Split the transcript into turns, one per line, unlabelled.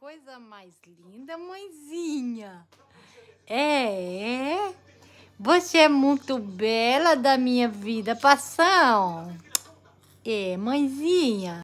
coisa mais linda, mãezinha.
É, você é muito bela da minha vida, passão. É, mãezinha.